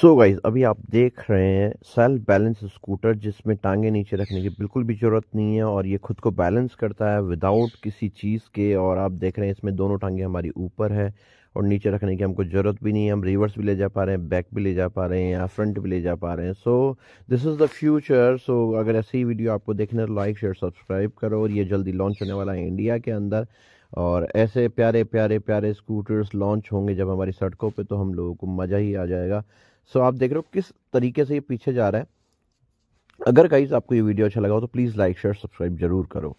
सो so guys अभी आप देख रहे हैं सेल्फ बैलेंस स्कूटर जिसमें टांगे नीचे रखने की बिल्कुल भी ज़रूरत नहीं है और ये खुद को बैलेंस करता है विदाउट किसी चीज़ के और आप देख रहे हैं इसमें दोनों टांगे हमारी ऊपर है और नीचे रखने की हमको ज़रूरत भी नहीं है हम रिवर्स भी ले जा पा रहे हैं बैक भी ले जा पा रहे हैं या फ्रंट भी ले जा पा रहे हैं so this is the future so अगर ऐसी वीडियो आपको देखने लाइक शेयर सब्सक्राइब करो और ये जल्दी लॉन्च होने वाला है इंडिया के अंदर और ऐसे प्यारे प्यारे प्यारे स्कूटर्स लॉन्च होंगे जब हमारी सड़कों पर तो हम लोगों को मज़ा ही आ जाएगा सो आप देख रहे हो किस तरीके से ये पीछे जा रहा है अगर कहीं आपको ये वीडियो अच्छा लगा हो तो प्लीज़ लाइक शेयर सब्सक्राइब जरूर करो